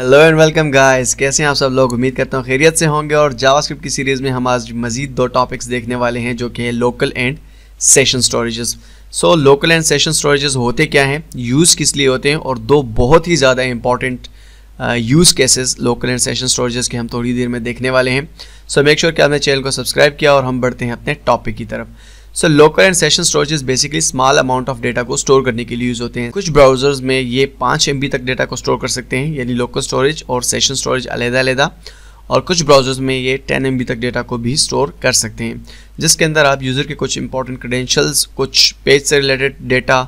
hello and welcome guys कैसे हैं आप सब लोग उम्मीद करता हूँ खैरियत से होंगे और जावास्क्रिप्ट की सीरीज़ में हम आज मजीद दो टॉपिक्स देखने वाले हैं जो कि है local and session storages so local and session storages होते क्या हैं यूज़ किस लिए होते हैं और दो बहुत ही ज़्यादा important use cases local and session storages के हम थोड़ी देर में देखने वाले हैं सो मेक श्योर कि आपने चैनल को सब्सक्राइब किया और हम बढ़ते हैं अपने टॉपिक की तरफ so local and session storage basically small amount of data को स्टोर करने के लिए यूज होते हैं कुछ ब्राउजर्स में ये पाँच एम तक डेटा को स्टोर कर सकते हैं यानी लोकल स्टोरेज और सेशन स्टोरेज अलहदा और कुछ ब्राउजर्स में ये 10 एम तक डेटा को भी स्टोर कर सकते हैं जिसके अंदर आप यूज़र के कुछ इंपॉर्टेंट क्रेडेंशियल्स कुछ पेज से रिलेटेड डेटा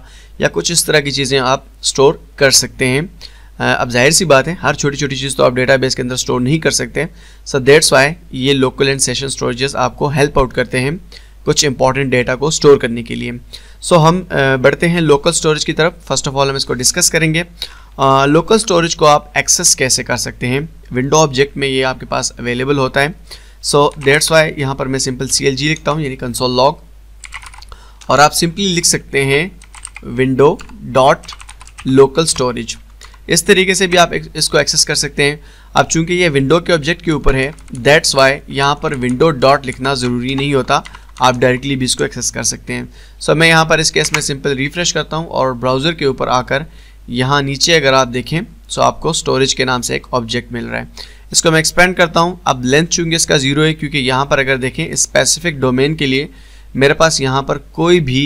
या कुछ इस तरह की चीज़ें आप स्टोर कर सकते हैं अब जाहिर सी बात है हर छोटी छोटी चीज़ तो आप डेटाबेस के अंदर स्टोर नहीं कर सकते सो देट्स वाई ये लोकल एंड सेशन स्टोरेज आपको हेल्प आउट करते हैं कुछ इंपॉर्टेंट डेटा को स्टोर करने के लिए सो so, हम बढ़ते हैं लोकल स्टोरेज की तरफ फर्स्ट ऑफ ऑल हम इसको डिस्कस करेंगे लोकल स्टोरेज को आप एक्सेस कैसे कर सकते हैं विंडो ऑब्जेक्ट में ये आपके पास अवेलेबल होता है सो डेट्स वाई यहाँ पर मैं सिंपल सी एल जी लिखता हूँ यानी कंसोल लॉग और आप सिंपली लिख सकते हैं विंडो डॉट लोकल स्टोरेज इस तरीके से भी आप इसको एक्सेस कर सकते हैं अब चूंकि ये विंडो के ऑब्जेक्ट के ऊपर है दैट्स वाई यहाँ पर विंडो डॉट लिखना ज़रूरी नहीं होता आप डायरेक्टली भी इसको एक्सेस कर सकते हैं सो so, मैं यहाँ पर इस केस में सिंपल रिफ्रेश करता हूँ और ब्राउज़र के ऊपर आकर यहाँ नीचे अगर आप देखें सो so आपको स्टोरेज के नाम से एक ऑब्जेक्ट मिल रहा है इसको मैं एक्सपेंड करता हूँ अब लेंथ चूँकि इसका ज़ीरो है क्योंकि यहाँ पर अगर देखें स्पेसिफिक डोमेन के लिए मेरे पास यहाँ पर कोई भी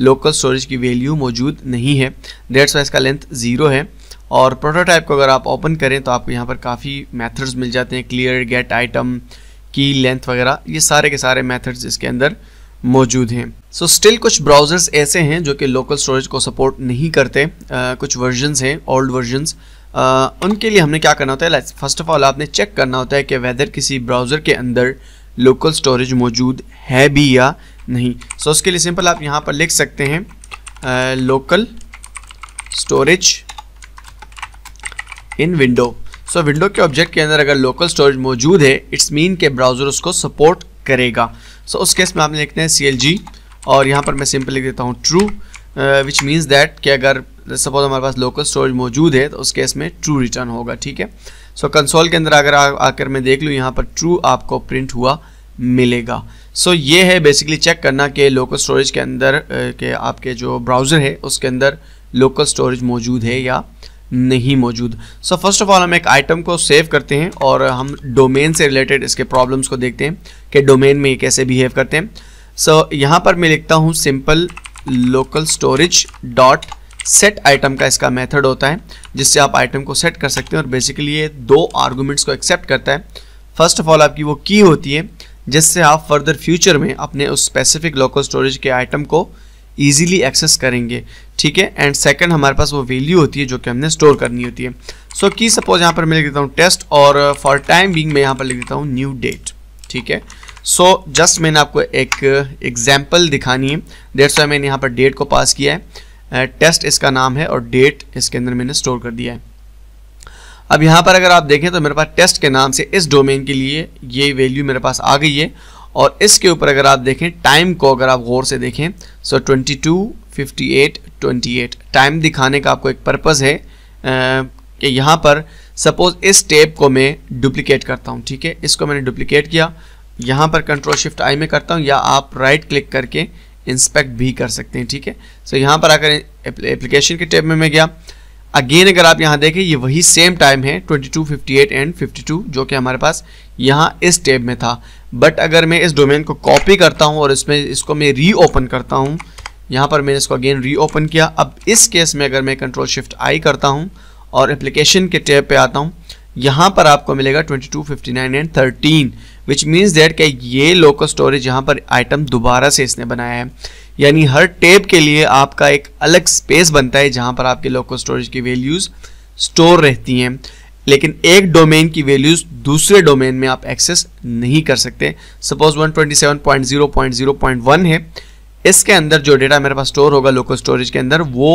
लोकल स्टोरेज की वैल्यू मौजूद नहीं है डेढ़ सौ इसका लेंथ ज़ीरो है और प्रोटोटाइप को अगर आप ओपन करें तो आपको यहाँ पर काफ़ी मेथड्स मिल जाते हैं क्लियर गेट आइटम की लेंथ वगैरह ये सारे के सारे मेथड्स इसके अंदर मौजूद हैं सो so, स्टिल कुछ ब्राउज़र्स ऐसे हैं जो कि लोकल स्टोरेज को सपोर्ट नहीं करते आ, कुछ वर्जनस हैं ओल्ड वर्जनस उनके लिए हमने क्या करना होता है फर्स्ट ऑफ ऑल आपने चेक करना होता है कि वेदर किसी ब्राउज़र के अंदर लोकल स्टोरेज मौजूद है भी या नहीं सो so, उसके लिए सिंपल आप यहाँ पर लिख सकते हैं local storage in window so window के ऑब्जेक्ट के अंदर अगर लोकल स्टोरेज मौजूद है इट्स मीन के ब्राउज़र उसको सपोर्ट करेगा सो so, उस केस में आपने लिखना हैं सी और यहाँ पर मैं सिंपल लिख देता हूँ ट्रू विच मीन्स दैट कि अगर सपोज हमारे पास लोकल स्टोरेज मौजूद है तो उस केस में ट्रू रिटर्न होगा ठीक है सो so, कंसोल के अंदर अगर आकर मैं देख लूँ यहाँ पर ट्रू आपको प्रिंट हुआ मिलेगा सो so, ये है बेसिकली चेक करना कि लोकल स्टोरेज के अंदर uh, के आपके जो ब्राउज़र है उसके अंदर लोकल स्टोरेज मौजूद है या नहीं मौजूद सो फर्स्ट ऑफ ऑल हम एक आइटम को सेव करते हैं और हम डोमेन से रिलेटेड इसके प्रॉब्लम्स को देखते हैं कि डोमेन में ये कैसे बिहेव करते हैं सो so, यहाँ पर मैं लिखता हूँ simple local storage dot set item का इसका मेथड होता है जिससे आप आइटम को सेट कर सकते हैं और बेसिकली ये दो आर्गूमेंट्स को एक्सेप्ट करता है फर्स्ट ऑफ ऑल आपकी वो की होती है जिससे आप फर्दर फ्यूचर में अपने उस स्पेसिफिक लोकल स्टोरेज के आइटम को ईजिली एक्सेस करेंगे ठीक है एंड सेकेंड हमारे पास वो वैल्यू होती है जो कि हमने स्टोर करनी होती है सो की सपोज यहाँ पर मैं लिख देता हूँ टेस्ट और फॉर टाइम बिंग मैं यहाँ पर लिख देता हूँ न्यू डेट ठीक है सो so, जस्ट मैंने आपको एक एग्जाम्पल uh, दिखानी है डेट सो मैंने यहाँ पर डेट को पास किया है टेस्ट uh, इसका नाम है और डेट इसके अंदर मैंने स्टोर कर दिया है अब यहाँ पर अगर आप देखें तो मेरे पास टेस्ट के नाम से इस डोमेन के लिए ये वैल्यू मेरे पास आ गई है और इसके ऊपर अगर आप देखें टाइम को अगर आप गौर से देखें so twenty two fifty eight twenty eight time दिखाने का आपको एक पर्पज़ है कि यहाँ पर सपोज़ इस टेप को मैं डुप्लिकेट करता हूँ ठीक है इसको मैंने डुप्लीकेट किया यहाँ पर कंट्रोल शिफ्ट आई में करता हूँ या आप राइट क्लिक करके इंस्पेक्ट भी कर सकते हैं ठीक है सो यहाँ पर आकर एप्लीकेशन के टेप में मैं गया अगेन अगर आप यहाँ देखें ये वही सेम टाइम है 22, एंड 52 जो कि हमारे पास यहाँ इस टेब में था बट अगर मैं इस डोमेन को कॉपी करता हूँ और इसमें इसको मैं रीओपन करता हूँ यहाँ पर मैंने इसको अगेन रीओपन किया अब इस केस में अगर मैं कंट्रोल शिफ्ट आई करता हूँ और एप्लीकेशन के टैब पे आता हूँ यहाँ पर आपको मिलेगा fifty nine and 13 which means that कि ये लोकल स्टोरेज यहाँ पर आइटम दोबारा से इसने बनाया है यानी हर टेब के लिए आपका एक अलग स्पेस बनता है जहाँ पर आपके लोकल स्टोरेज की वैल्यूज़ स्टोर रहती हैं लेकिन एक डोमेन की वैल्यूज दूसरे डोमेन में आप एक्सेस नहीं कर सकते सपोज 127.0.0.1 है इसके अंदर जो डेटा मेरे पास स्टोर होगा लोकल स्टोरेज के अंदर वो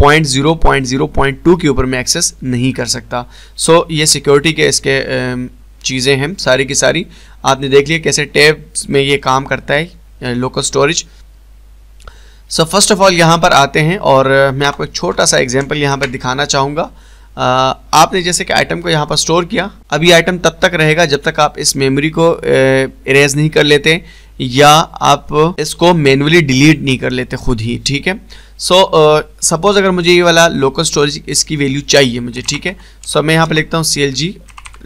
0.0.0.2 के ऊपर मैं एक्सेस नहीं कर सकता सो so, ये सिक्योरिटी के इसके चीज़ें हैं सारी की सारी आपने देख लिया कैसे टेब्स में ये काम करता है local storage so first of all यहाँ पर आते हैं और मैं आपको एक छोटा सा एग्जाम्पल यहाँ पर दिखाना चाहूँगा आपने जैसे कि आइटम को यहाँ पर स्टोर किया अभी आइटम तब तक रहेगा जब तक आप इस मेमोरी को इरेज नहीं कर लेते या आप इसको मैनुअली डिलीट नहीं कर लेते खुद ही ठीक है सो so, सपोज uh, अगर मुझे ये वाला लोकल स्टोरेज इसकी वैल्यू चाहिए मुझे ठीक है सो so, मैं यहाँ पर लिखता हूँ C L G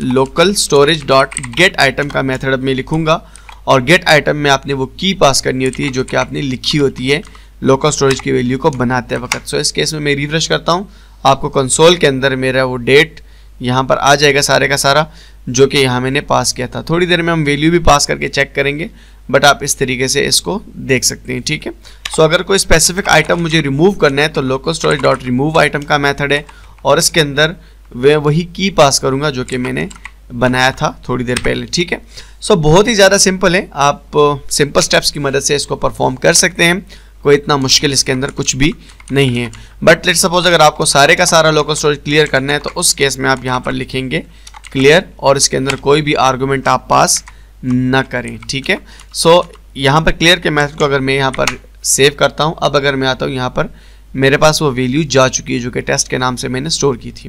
local storage dot get item का मेथड अब मैं लिखूँगा और गेट आइटम में आपने वो की पास करनी होती है जो कि आपने लिखी होती है लोकल स्टोरेज की वैल्यू को बनाते वक्त सो so, इस केस में मैं रिफ्रेश करता हूँ आपको कंसोल के अंदर मेरा वो डेट यहाँ पर आ जाएगा सारे का सारा जो कि यहाँ मैंने पास किया था थोड़ी देर में हम वैल्यू भी पास करके चेक करेंगे बट आप इस तरीके से इसको देख सकते हैं ठीक है सो so, अगर कोई स्पेसिफिक आइटम मुझे रिमूव करना है तो local storage dot remove item का मेथड है और इसके अंदर वे वही की पास करूँगा जो कि मैंने बनाया था थोड़ी देर पहले ठीक है सो so, बहुत ही ज़्यादा सिंपल है आप सिंपल uh, स्टेप्स की मदद से इसको परफॉर्म कर सकते हैं कोई इतना मुश्किल इसके अंदर कुछ भी नहीं है बट लेट सपोज अगर आपको सारे का सारा लोकल स्टोरेज क्लियर करना है तो उस केस में आप यहाँ पर लिखेंगे क्लियर और इसके अंदर कोई भी आर्गूमेंट आप पास ना करें ठीक है सो यहाँ पर क्लियर के मैथड को अगर मैं यहाँ पर सेव करता हूँ अब अगर मैं आता हूँ यहाँ पर मेरे पास वो वैल्यू जा चुकी है जो कि टेस्ट के नाम से मैंने स्टोर की थी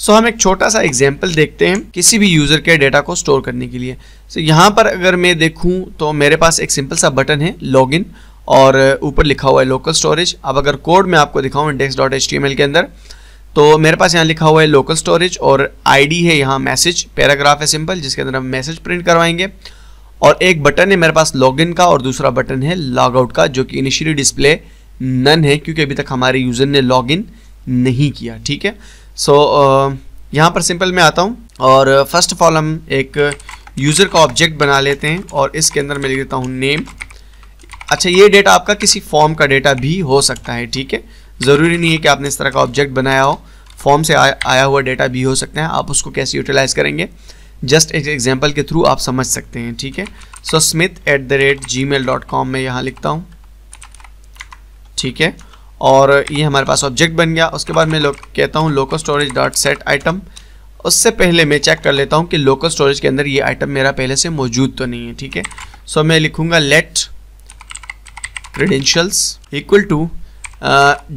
सो so, हम एक छोटा सा एग्जाम्पल देखते हैं किसी भी यूज़र के डेटा को स्टोर करने के लिए सो so, यहाँ पर अगर मैं देखूँ तो मेरे पास एक सिंपल सा बटन है लॉगिन और ऊपर लिखा हुआ है लोकल स्टोरेज अब अगर कोड में आपको दिखाऊँ इंडेक्स डॉट एच के अंदर तो मेरे पास यहाँ लिखा हुआ है लोकल स्टोरेज और आईडी है यहाँ मैसेज पैराग्राफ है सिंपल जिसके अंदर हम मैसेज प्रिंट करवाएंगे और एक बटन है मेरे पास लॉगिन का और दूसरा बटन है लॉगआउट का जो कि इनिशियली डिस्प्ले नन है क्योंकि अभी तक हमारे यूज़र ने लॉगिन नहीं किया ठीक है सो so, यहाँ पर सिंपल मैं आता हूँ और फर्स्ट ऑफ ऑल हम एक यूज़र का ऑब्जेक्ट बना लेते हैं और इसके अंदर मैं लिख देता हूँ नेम अच्छा ये डेटा आपका किसी फॉर्म का डेटा भी हो सकता है ठीक है ज़रूरी नहीं है कि आपने इस तरह का ऑब्जेक्ट बनाया हो फॉर्म से आ, आया हुआ डेटा भी हो सकता है आप उसको कैसे यूटिलाइज करेंगे जस्ट एक एग्जाम्पल के थ्रू आप समझ सकते हैं ठीक है so Smith at the rate gmail dot com में यहाँ लिखता हूँ ठीक है और ये हमारे पास ऑब्जेक्ट बन गया उसके बाद मैं कहता हूँ local storage dot set item उससे पहले मैं चेक कर लेता हूँ कि लोकल स्टोरेज के अंदर ये आइटम मेरा पहले से मौजूद तो नहीं है ठीक है सो मैं लिखूँगा let credentials equal to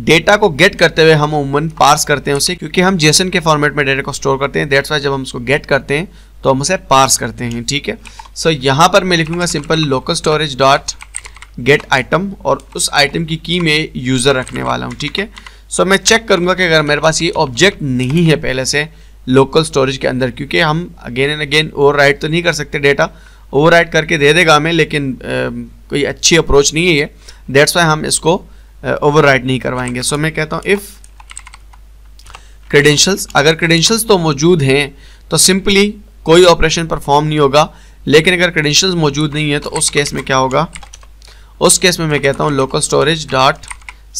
data को गेट करते हुए हम उमन पार्स करते हैं उसे क्योंकि हम जेसन के फॉर्मेट में डेटा को स्टोर करते हैं डेट्स वाई जब हम उसको गेट करते हैं तो हम उसे पार्स करते हैं ठीक है सो so, यहाँ पर मैं लिखूँगा simple local storage dot get item और उस आइटम की की में यूज़र रखने वाला हूँ ठीक है सो मैं चेक करूँगा कि अगर मेरे पास ये ऑब्जेक्ट नहीं है पहले से लोकल स्टोरेज के अंदर क्योंकि हम अगेन एंड अगेन ओवर तो नहीं कर सकते डेटा ओवर करके दे देगा हमें लेकिन आ, कोई अच्छी अप्रोच नहीं है ये दैट्स वाई हम इसको ओवर uh, नहीं करवाएंगे सो so, मैं कहता हूँ इफ़ क्रेडेंशल्स अगर क्रेडेंशल्स तो मौजूद हैं तो सिंपली कोई ऑपरेशन परफॉर्म नहीं होगा लेकिन अगर क्रेडेंशियल्स मौजूद नहीं है तो उस केस में क्या होगा उस केस में मैं कहता हूँ local storage dot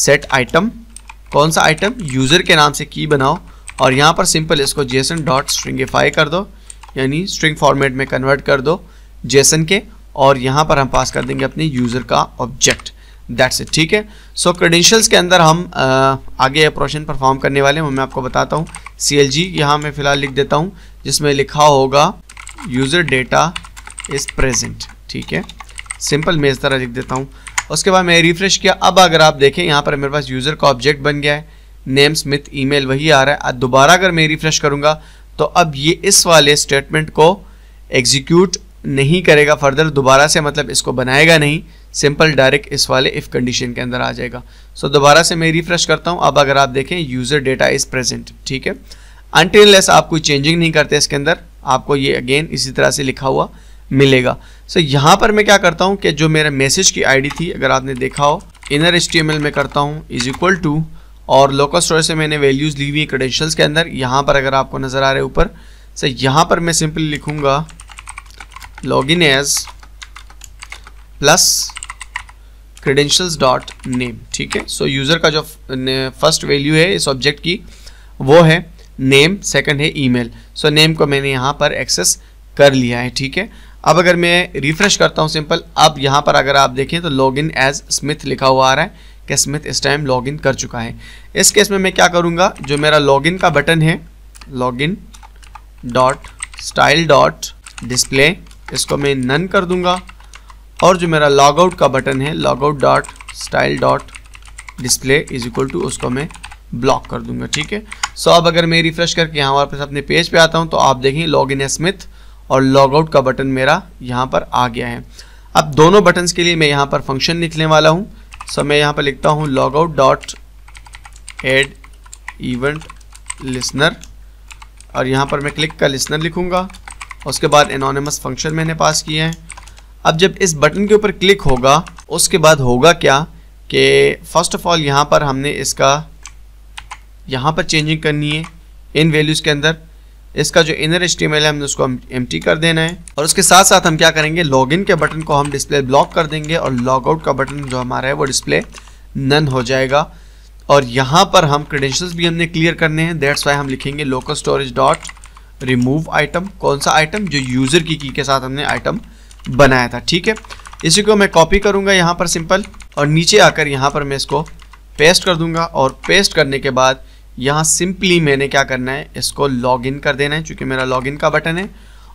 set item कौन सा आइटम यूज़र के नाम से की बनाओ और यहाँ पर सिंपल इसको जेसन डॉट स्ट्रिंगिफाई कर दो यानी स्ट्रिंग फॉर्मेट में कन्वर्ट कर दो जेसन के और यहाँ पर हम पास कर देंगे अपने यूज़र का ऑब्जेक्ट दैट्स इट ठीक है सो so, क्रेडेंशियल्स के अंदर हम uh, आगे अप्रोशन परफॉर्म करने वाले हैं मैं आपको बताता हूँ सी एल जी यहाँ मैं फ़िलहाल लिख देता हूँ जिसमें लिखा होगा यूज़र डेटा इज़ प्रेजेंट ठीक है सिंपल मैं इस तरह लिख देता हूँ उसके बाद मैं रिफ़्रेश किया अब अगर आप देखें यहाँ पर मेरे पास यूज़र का ऑब्जेक्ट बन गया है नेम स्मिथ ईमेल वही आ रहा है दोबारा अगर मैं रिफ़्रेश करूँगा तो अब ये इस वाले स्टेटमेंट को एग्जीक्यूट नहीं करेगा फर्दर दोबारा से मतलब इसको बनाएगा नहीं सिंपल डायरेक्ट इस वाले इफ़ कंडीशन के अंदर आ जाएगा सो so, दोबारा से मैं रिफ्रेश करता हूँ अब अगर आप देखें यूज़र डेटा इज़ प्रेजेंट ठीक है लेस आप कोई चेंजिंग नहीं करते इसके अंदर आपको ये अगेन इसी तरह से लिखा हुआ मिलेगा सो so, यहाँ पर मैं क्या करता हूँ कि जो मेरा मैसेज की आईडी थी अगर आपने देखा हो इनर एच में करता हूँ इज़ इक्वल टू और लोकल स्टोर से मैंने वैल्यूज़ ली हुई है के अंदर यहाँ पर अगर आपको नज़र आ रहे ऊपर ऊपर so, यहाँ पर मैं सिंपली लिखूंगा log in as plus credentials dot name ठीक है सो यूज़र का जो फर्स्ट वैल्यू है इस ऑब्जेक्ट की वो है नेम सेकंड है ईमेल सो नेम को मैंने यहाँ पर एक्सेस कर लिया है ठीक है अब अगर मैं रिफ्रेश करता हूँ सिंपल अब यहाँ पर अगर आप देखें तो लॉग इन एज स्मिथ लिखा हुआ आ रहा है कि स्मिथ इस टाइम लॉग इन कर चुका है इस केस में मैं क्या करूँगा जो मेरा लॉग इन का बटन है log in dot style dot display इसको मैं नन कर दूंगा और जो मेरा लॉगआउट का बटन है logout dot style dot display is equal to उसको मैं ब्लॉक कर दूंगा ठीक है सो अब अगर मैं रिफ्रेश करके यहाँ वापस अपने पेज पे आता हूँ तो आप देखें लॉग इन स्मिथ और लॉगआउट का बटन मेरा यहाँ पर आ गया है अब दोनों बटन्स के लिए मैं यहाँ पर फंक्शन लिखने वाला हूँ सो मैं यहाँ पर लिखता हूँ logout dot add event listener और यहाँ पर मैं क्लिक का लिसनर लिखूँगा उसके बाद एनोनमस फंक्शन मैंने पास किए हैं अब जब इस बटन के ऊपर क्लिक होगा उसके बाद होगा क्या कि फ़र्स्ट ऑफ़ ऑल यहाँ पर हमने इसका यहाँ पर चेंजिंग करनी है इन वैल्यूज़ के अंदर इसका जो इनर एच है हमने उसको एम कर देना है और उसके साथ साथ हम क्या करेंगे लॉगिन के बटन को हम डिस्प्ले ब्लॉक कर देंगे और लॉगआउट का बटन जो हमारा है वो डिस्प्ले नन हो जाएगा और यहाँ पर हम क्रेडेंशियल्स भी हमने क्लियर करने हैं दैट्स वाई हम लिखेंगे local storage dot remove item कौन सा आइटम जो यूज़र की की के साथ हमने आइटम बनाया था ठीक है इसी को मैं कॉपी करूंगा यहाँ पर सिंपल और नीचे आकर यहाँ पर मैं इसको पेस्ट कर दूंगा और पेस्ट करने के बाद यहाँ सिंपली मैंने क्या करना है इसको लॉग इन कर देना है चूँकि मेरा लॉग इन का बटन है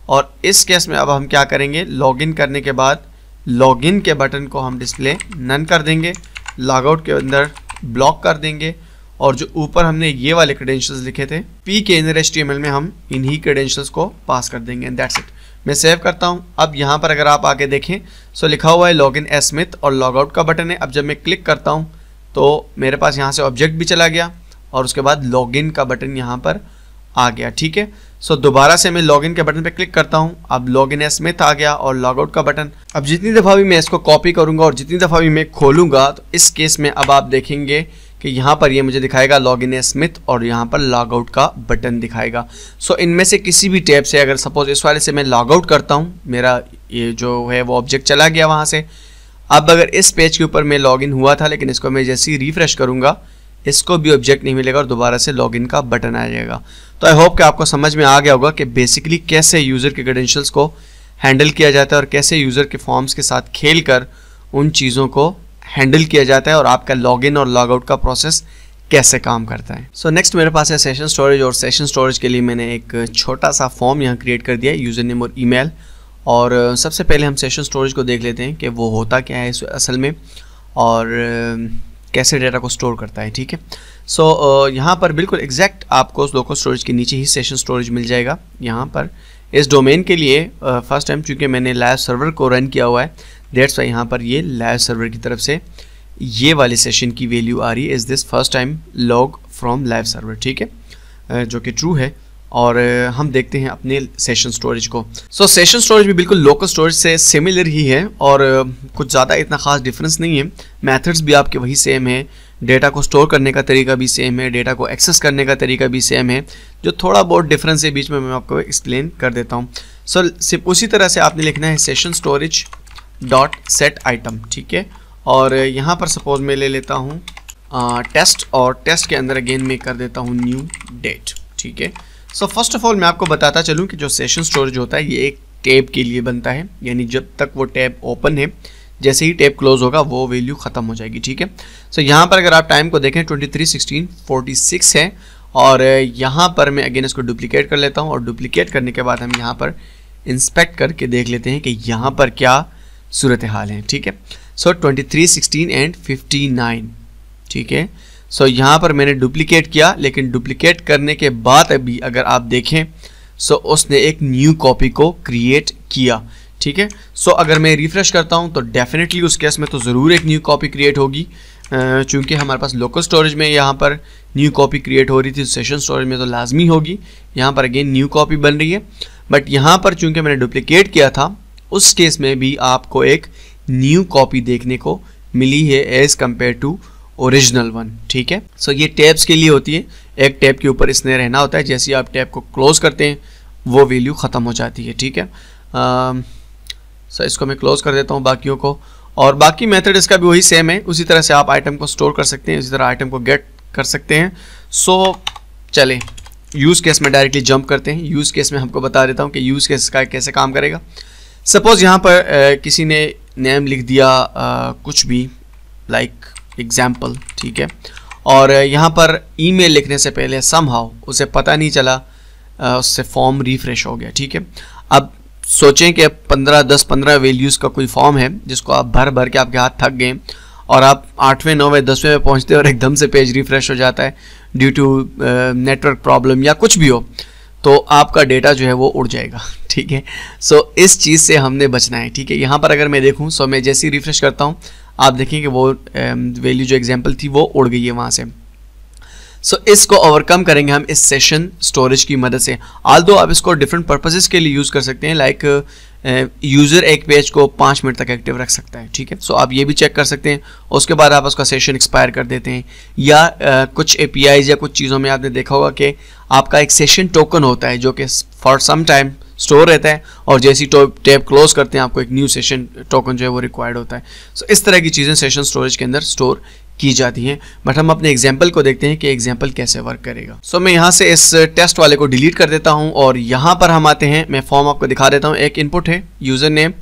और इस केस में अब हम क्या करेंगे लॉग इन करने के बाद लॉग इन के बटन को हम डिस्प्ले नन कर देंगे लॉगआउट के अंदर ब्लॉक कर देंगे और जो ऊपर हमने ये वाले क्रेडेंशियल्स लिखे थे पी के अंदर एच में हम इन्हीं क्रेडेंशियल्स को पास कर देंगे दैट्स इट मैं सेव करता हूँ अब यहाँ पर अगर आप आके देखें सो लिखा हुआ है लॉग इन एसमिथ और लॉग आउट का बटन है अब जब मैं क्लिक करता हूँ तो मेरे पास यहाँ से ऑब्जेक्ट भी चला गया और उसके बाद लॉग इन का बटन यहाँ पर आ गया ठीक है सो so, दोबारा से मैं लॉग इन के बटन पर क्लिक करता हूँ अब लॉग इन एसमिथ आ गया और लॉग आउट का बटन अब जितनी दफ़ा भी मैं इसको कॉपी करूँगा और जितनी दफ़ा भी मैं खोलूँगा तो इस केस में अब आप देखेंगे कि यहाँ पर ये मुझे दिखाएगा लॉग इन स्मिथ और यहाँ पर लॉग आउट का बटन दिखाएगा सो so, इनमें से किसी भी टैब से अगर सपोज इस वाले से मैं लॉग आउट करता हूँ मेरा ये जो है वो ऑब्जेक्ट चला गया वहाँ से अब अगर इस पेज के ऊपर मैं लॉग इन हुआ था लेकिन इसको मैं जैसे ही रिफ्रेश करूँगा इसको भी ऑब्जेक्ट नहीं मिलेगा और दोबारा से लॉगिन का बटन आ जाएगा तो आई होप कि आपको समझ में आ गया होगा कि बेसिकली कैसे यूज़र के क्रेडेंशियल्स को हैंडल किया जाता है और कैसे यूज़र के फॉर्म्स के साथ खेल कर उन चीज़ों को हैंडल किया जाता है और आपका लॉगिन और लॉग आउट का प्रोसेस कैसे काम करता है सो so नेक्स्ट मेरे पास है सेशन स्टोरेज और सेशन स्टोरेज के लिए मैंने एक छोटा सा फॉर्म यहाँ क्रिएट कर दिया है यूज़र नेम और ईमेल और uh, सबसे पहले हम सेशन स्टोरेज को देख लेते हैं कि वो होता क्या है असल में और uh, कैसे डेटा को स्टोर करता है ठीक है सो so, uh, यहाँ पर बिल्कुल एग्जैक्ट आपको लोकल स्टोरेज के नीचे ही सेशन स्टोरेज मिल जाएगा यहाँ पर इस डोमेन के लिए फर्स्ट टाइम चूँकि मैंने लाइव सर्वर को रन किया हुआ है डेट्स वाई यहाँ पर ये लाइव सर्वर की तरफ से ये वाले सेशन की वैल्यू आ रही है is this first time log from live server ठीक है जो कि ट्रू है और हम देखते हैं अपने सेशन स्टोरेज को सो सेशन स्टोरेज भी बिल्कुल लोकल स्टोरेज से सिमिलर ही है और कुछ ज़्यादा इतना खास डिफरेंस नहीं है मेथड्स भी आपके वही सेम है डेटा को स्टोर करने का तरीका भी सेम है डेटा को एक्सेस करने का तरीका भी सेम है जो थोड़ा बहुत डिफरेंस है बीच में मैं आपको एक्सप्लेन कर देता हूँ सो सिर्फ उसी तरह से आपने लिखना है session storage dot set item ठीक है और यहाँ पर सपोज मैं ले लेता हूँ टेस्ट और टेस्ट के अंदर अगेन मैं कर देता हूँ न्यू डेट ठीक है सो फर्स्ट ऑफ ऑल मैं आपको बताता चलूँ कि जो सेशन स्टोरेज होता है ये एक टैब के लिए बनता है यानी जब तक वो टैब ओपन है जैसे ही टैब क्लोज होगा वो वैल्यू ख़त्म हो जाएगी ठीक है सो यहाँ पर अगर आप टाइम को देखें twenty three sixteen forty six है और यहाँ पर मैं अगेन इसको डुप्लीकेट कर लेता हूँ और डुप्लीकेट करने के बाद हम यहाँ पर इंस्पेक्ट करके देख लेते हैं कि यहाँ पर क्या सूरत हाल है ठीक है so twenty three sixteen and fifty nine ठीक है सो so, यहाँ पर मैंने डुप्लीकेट किया लेकिन डुप्लीकेट करने के बाद अभी अगर आप देखें सो so उसने एक न्यू कॉपी को क्रिएट किया ठीक है सो अगर मैं रिफ़्रेश करता हूँ तो डेफिनेटली उस केस में तो ज़रूर एक न्यू कॉपी क्रिएट होगी चूँकि हमारे पास लोकल स्टोरेज में यहाँ पर न्यू कॉपी क्रिएट हो रही थी सेशन स्टोरेज में तो लाजमी होगी यहाँ पर अगेन न्यू कॉपी बन रही है बट यहाँ पर चूँकि मैंने डुप्लीकेट किया था उस केस में भी आपको एक न्यू कॉपी देखने को मिली है as compare to original one ठीक है सो so, ये टैब्स के लिए होती है एक टैब के ऊपर इसने रहना होता है जैसे आप टैब को क्लोज करते हैं वो वैल्यू ख़त्म हो जाती है ठीक है सो um, इसको मैं क्लोज कर देता हूँ बाकियों को और बाकी मेथड इसका भी वही सेम है उसी तरह से आप आइटम को स्टोर कर सकते हैं उसी तरह आइटम को गेट कर सकते हैं सो so, चले यूज़ केस में डायरेक्टली जंप करते हैं यूज़ केस में हमको बता देता हूँ कि यूज़ केस का कैसे काम करेगा सपोज यहाँ पर uh, किसी ने नेम लिख दिया uh, कुछ भी लाइक एग्जाम्पल ठीक है और यहाँ पर ईमेल लिखने से पहले सम हाउ उसे पता नहीं चला उससे फॉर्म रिफ्रेश हो गया ठीक है अब सोचें कि पंद्रह दस पंद्रह वैल्यूज़ का कोई फॉर्म है जिसको आप भर भर के आपके हाथ थक गए और आप आठवें नौवें दसवें में पहुँचते हैं और एकदम से पेज रिफ्रेश हो जाता है ड्यू टू नेटवर्क प्रॉब्लम या कुछ भी हो तो आपका डेटा जो है वो उड़ जाएगा ठीक है सो इस चीज़ से हमने बचना है ठीक है यहाँ पर अगर मैं देखूँ सो मैं जैसे ही रिफ्रेश करता हूँ आप देखें कि वो वैल्यू um, जो एग्जाम्पल थी वो उड़ गई है वहाँ से सो so, इसको ओवरकम करेंगे हम इस सेशन स्टोरेज की मदद से आल दो आप इसको डिफरेंट पर्पजेज़ के लिए यूज़ कर सकते हैं लाइक like, यूज़र एक पेज को पाँच मिनट तक एक्टिव रख सकता है ठीक है सो आप ये भी चेक कर सकते हैं उसके बाद आप उसका सेशन एक्सपायर कर देते हैं या आ, कुछ ए या कुछ चीज़ों में आपने देखा होगा कि आपका एक सेशन टोकन होता है जो कि फॉर सम टाइम स्टोर रहता है और जैसी टैब क्लोज करते हैं आपको एक न्यू सेशन टोकन जो है वो रिक्वायर्ड होता है सो so, इस तरह की चीज़ें सेशन स्टोरेज के अंदर स्टोर की जाती है बट हम अपने एग्जाम्पल को देखते हैं कि एग्जाम्पल कैसे वर्क करेगा सो so, मैं यहाँ से इस टेस्ट वाले को डिलीट कर देता हूँ और यहाँ पर हम आते हैं मैं फॉर्म आपको दिखा देता हूँ एक इनपुट है यूज़र नेम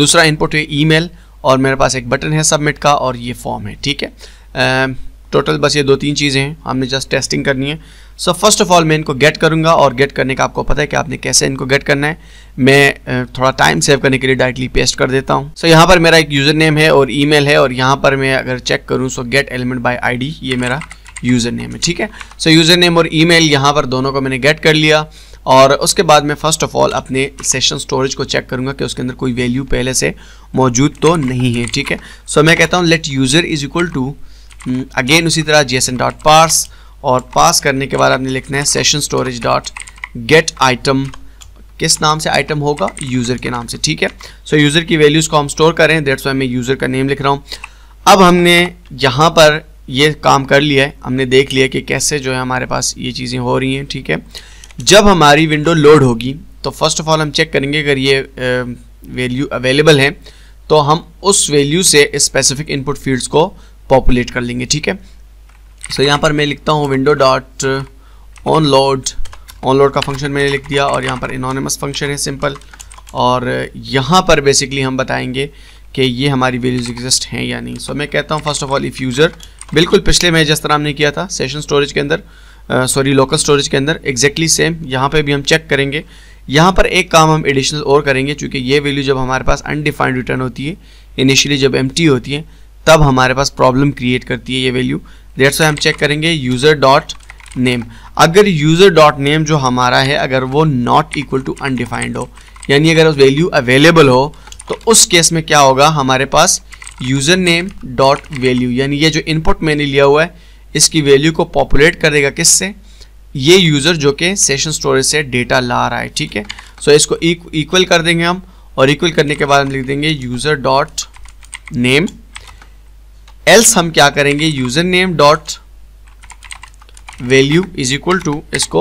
दूसरा इनपुट है ईमेल और मेरे पास एक बटन है सबमिट का और ये फॉर्म है ठीक है टोटल uh, बस ये दो तीन चीज़ें हैं हमने जस्ट टेस्टिंग करनी है सो फर्स्ट ऑफ ऑल मैं इनको गेट करूँगा और गेट करने का आपको पता है कि आपने कैसे इनको गेट करना है मैं थोड़ा टाइम सेव करने के लिए डायरेक्टली पेस्ट कर देता हूँ सो so, यहाँ पर मेरा एक यूज़र नेम है और ईमेल है और यहाँ पर मैं अगर चेक करूँ so get element by ID ये मेरा यूज़र नेम है ठीक है सो यूज़र नेम और ई यहाँ पर दोनों को मैंने गेट कर लिया और उसके बाद मैं फ़र्स्ट ऑफ़ ऑल अपने सेशन स्टोरेज को चेक करूँगा कि उसके अंदर कोई वैल्यू पहले से मौजूद तो नहीं है ठीक है सो so, मैं कहता हूँ let user is equal to again उसी तरह JSON dot parse और पास करने के बाद आपने लिखना है session storage dot get item किस नाम से आइटम होगा यूज़र के नाम से ठीक है सो so, यूज़र की वैल्यूज़ को हम स्टोर करें डेट्स वाई मैं यूज़र का नेम लिख रहा हूँ अब हमने यहाँ पर ये काम कर लिया है हमने देख लिया कि कैसे जो है हमारे पास ये चीज़ें हो रही हैं ठीक है जब हमारी विंडो लोड होगी तो फर्स्ट ऑफ ऑल हम चेक करेंगे अगर ये वैल्यू अवेलेबल है तो हम उस वैल्यू से स्पेसिफिक इनपुट फील्ड्स को पॉपुलेट कर लेंगे ठीक है सो यहाँ पर मैं लिखता हूँ window dot on load on load का फंक्शन मैंने लिख दिया और यहाँ पर इनोनमस फंक्शन है सिंपल और यहाँ पर बेसिकली हम बताएंगे कि ये हमारी वैल्यूज एग्जिस्ट हैं या नहीं सो so, मैं कहता हूँ first of all if user बिल्कुल पिछले में जिस तरह हमने किया था सेशन स्टोरेज के अंदर सॉरी लोकल स्टोरेज के अंदर एग्जैक्टली सेम यहाँ पे भी हम चेक करेंगे यहाँ पर एक काम हम एडिशनल और करेंगे चूँकि ये वैल्यू जब हमारे पास अनडिफाइंड रिटर्न होती है इनिशियली जब एम होती है तब हमारे पास प्रॉब्लम क्रिएट करती है ये वैल्यू सो हम चेक करेंगे यूज़र डॉट नेम अगर यूज़र डॉट नेम जो हमारा है अगर वो नॉट इक्वल टू अनडिफाइंड हो यानी अगर वैल्यू अवेलेबल हो तो उस केस में क्या होगा हमारे पास यूज़र नेम डॉट वैल्यू यानी ये जो इनपुट मैंने लिया हुआ है इसकी वैल्यू को पॉपुलेट करेगा किससे ये यूज़र जो कि सेशन स्टोरेज से डेटा ला रहा है ठीक है सो इसको इक्वल कर देंगे हम और इक्वल करने के बाद हम लिख देंगे यूज़र डॉट नेम एल्स हम क्या करेंगे user name dot value is equal to इसको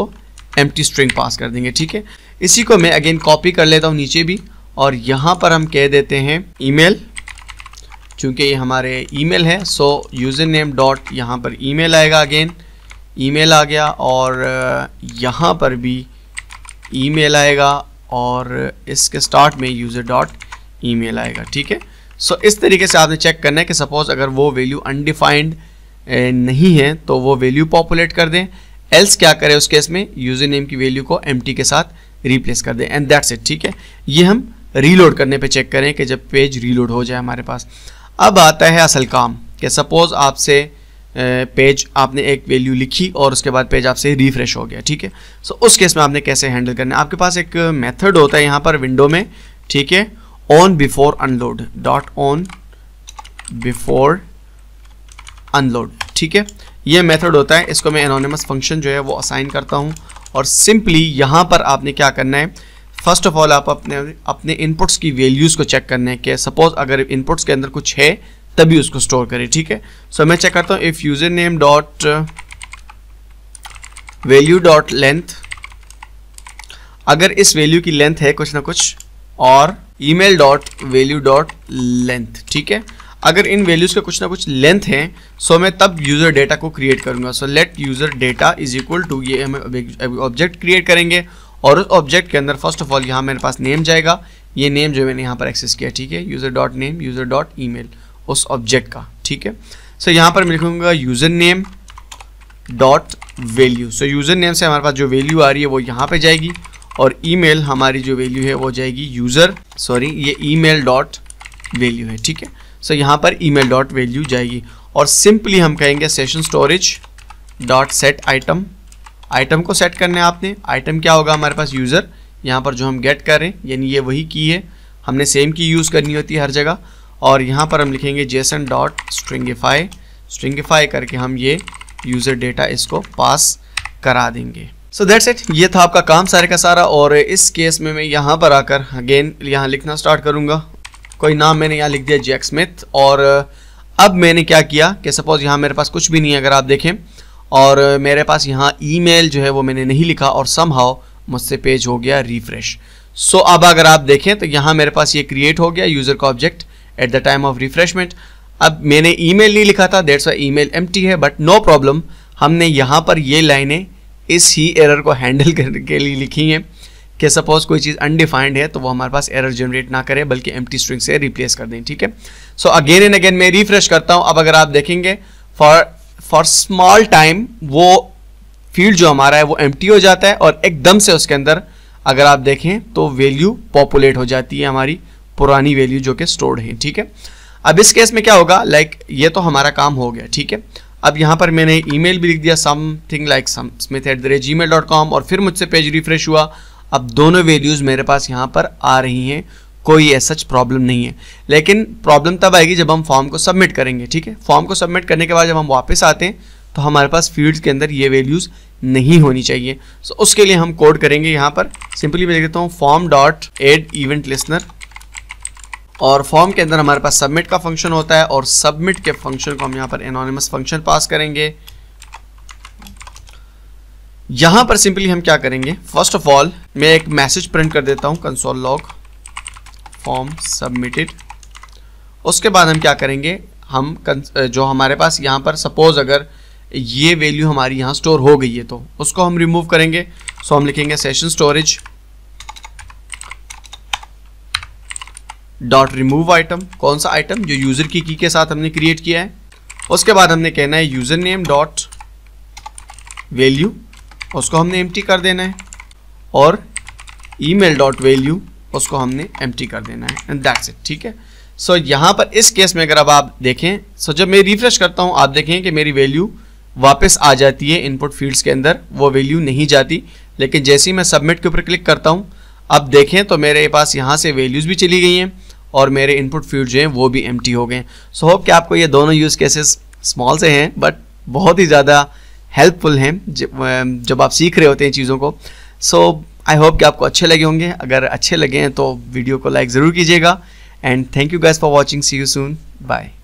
एम स्ट्रिंग पास कर देंगे ठीक है इसी को मैं अगेन कॉपी कर लेता हूँ नीचे भी और यहाँ पर हम कह देते हैं ईमेल क्योंकि ये हमारे ईमेल है सो यूज़र नेम डॉट यहाँ पर ईमेल आएगा अगेन ईमेल आ गया और यहाँ पर भी ईमेल आएगा और इसके स्टार्ट में यूज़र डॉट ईमेल आएगा ठीक है सो so, इस तरीके से आपने चेक करना है कि सपोज अगर वो वैल्यू अनडिफाइंड नहीं है तो वो वैल्यू पॉपुलेट कर दें एल्स क्या करें उस केस में यूजर नेम की वैल्यू को एम के साथ रिप्लेस कर दें एंड दैट्स इट ठीक है ये हम रीलोड करने पे चेक करें कि जब पेज रीलोड हो जाए हमारे पास अब आता है असल काम कि सपोज़ आपसे पेज आपने एक वैल्यू लिखी और उसके बाद पेज आपसे रिफ्रेश हो गया ठीक है सो उस केस में आपने कैसे हैंडल करना है आपके पास एक मेथड होता है यहाँ पर विंडो में ठीक है on before unload dot on before unload ठीक है ये मेथड होता है इसको मैं एनोनिमस फंक्शन जो है वो असाइन करता हूँ और सिंपली यहाँ पर आपने क्या करना है फर्स्ट ऑफ ऑल आप अपने अपने इनपुट्स की वैल्यूज़ को चेक करना है कि सपोज अगर इनपुट्स के अंदर कुछ है तभी उसको स्टोर करें ठीक है सो so, मैं चेक करता हूँ if user name dot value dot length अगर इस वैल्यू की लेंथ है कुछ ना कुछ और email dot value dot length ठीक है अगर इन वैल्यूज़ का कुछ ना कुछ लेंथ है सो मैं तब यूज़र डेटा को क्रिएट करूँगा so let user data is equal to ये हम ऑब्जेक्ट क्रिएट करेंगे और उस ऑब्जेक्ट के अंदर फर्स्ट ऑफ ऑल यहाँ मेरे पास नेम जाएगा ये नेम जो मैंने यहाँ पर एक्सेस किया ठीक है user dot name user dot email उस ऑब्जेक्ट का ठीक है सो यहाँ पर मैं लिखूँगा user name dot value so user name से हमारे पास जो वैल्यू आ रही है वो यहाँ पर जाएगी और ईमेल हमारी जो वैल्यू है वो जाएगी यूज़र सॉरी ये ईमेल डॉट वैल्यू है ठीक है सो so, यहाँ पर ईमेल डॉट वैल्यू जाएगी और सिंपली हम कहेंगे session storage dot set item item को सेट करना है आपने आइटम क्या होगा हमारे पास यूज़र यहाँ पर जो हम गेट कर रहे हैं यानी ये वही की है हमने सेम की यूज़ करनी होती है हर जगह और यहाँ पर हम लिखेंगे जेसन डॉट स्ट्रिंगिफाई स्ट्रिंगिफाई करके हम ये यूज़र डेटा इसको पास करा देंगे सो दैट्स इट ये था आपका काम सारे का सारा और इस केस में मैं यहाँ पर आकर अगेन यहाँ लिखना स्टार्ट करूँगा कोई नाम मैंने यहाँ लिख दिया जैक स्मिथ और uh, अब मैंने क्या किया कि सपोज़ यहाँ मेरे पास कुछ भी नहीं है अगर आप देखें और uh, मेरे पास यहाँ ईमेल जो है वो मैंने नहीं लिखा और सम मुझसे पेज हो गया रिफ्रेश सो so, अब अगर आप देखें तो यहाँ मेरे पास ये क्रिएट हो गया यूज़र का object at the time of refreshment अब मैंने ईमेल नहीं लिखा था डेट्स वाई ईमेल एम्प्टी है बट नो प्रॉब्लम हमने यहाँ पर ये लाइनें इस ही एरर को हैंडल करने के लिए लिखी हैं कि सपोज कोई चीज़ अनडिफाइंड है तो वो हमारे पास एरर जनरेट ना करे बल्कि एम स्ट्रिंग से रिप्लेस कर दें ठीक है सो अगेन एंड अगेन मैं रिफ्रेश करता हूँ अब अगर आप देखेंगे फॉर फॉर स्मॉल टाइम वो फील्ड जो हमारा है वो एम हो जाता है और एकदम से उसके अंदर अगर आप देखें तो वैल्यू पॉपुलेट हो जाती है हमारी पुरानी वैल्यू जो कि स्टोर्ड है ठीक है अब इस केस में क्या होगा लाइक like, ये तो हमारा काम हो गया ठीक है अब यहाँ पर मैंने ईमेल भी लिख दिया something like sam Smith at the rate gmail dot com और फिर मुझसे पेज रिफ्रेश हुआ अब दोनों वैल्यूज़ मेरे पास यहाँ पर आ रही हैं कोई ऐसा प्रॉब्लम नहीं है लेकिन प्रॉब्लम तब आएगी जब हम फॉर्म को सबमिट करेंगे ठीक है फॉर्म को सबमिट करने के बाद जब हम वापस आते हैं तो हमारे पास फील्ड्स के अंदर ये वैल्यूज़ नहीं होनी चाहिए सो उसके लिए हम कोड करेंगे यहाँ पर सिंपली मैं देख देता हूँ form dot add event listener और फॉर्म के अंदर हमारे पास सबमिट का फंक्शन होता है और सबमिट के फंक्शन को हम यहाँ पर एनोनिमस फंक्शन पास करेंगे यहाँ पर सिंपली हम क्या करेंगे फर्स्ट ऑफ ऑल मैं एक मैसेज प्रिंट कर देता हूँ कंसोल लॉग फॉर्म सबमिटेड उसके बाद हम क्या करेंगे हम जो हमारे पास यहाँ पर सपोज अगर ये वैल्यू हमारी यहाँ स्टोर हो गई है तो उसको हम रिमूव करेंगे सो हम लिखेंगे session storage dot remove item कौन सा आइटम जो यूज़र की की के साथ हमने क्रिएट किया है उसके बाद हमने कहना है यूज़र नेम डॉट वैल्यू उसको हमने एम कर देना है और ई मेल डॉट वैल्यू उसको हमने एम कर देना है एंड दैट्स इट ठीक है सो so, यहाँ पर इस केस में अगर अब आप देखें सो so, जब मैं रिफ्रेश करता हूँ आप देखें कि मेरी वैल्यू वापस आ जाती है इनपुट फील्ड्स के अंदर वो वैल्यू नहीं जाती लेकिन जैसे ही मैं सबमिट के ऊपर क्लिक करता हूँ अब देखें तो मेरे पास यहाँ से वैल्यूज़ भी चली गई हैं और मेरे इनपुट फ्यूड जो हैं वो भी एम हो गए सो होप कि आपको ये दोनों यूज़ केसेस स्मॉल से हैं बट बहुत ही ज़्यादा हेल्पफुल हैं जब आप सीख रहे होते हैं चीज़ों को सो आई होप कि आपको अच्छे लगे होंगे अगर अच्छे लगे हैं तो वीडियो को लाइक ज़रूर कीजिएगा and thank you guys for watching see you soon bye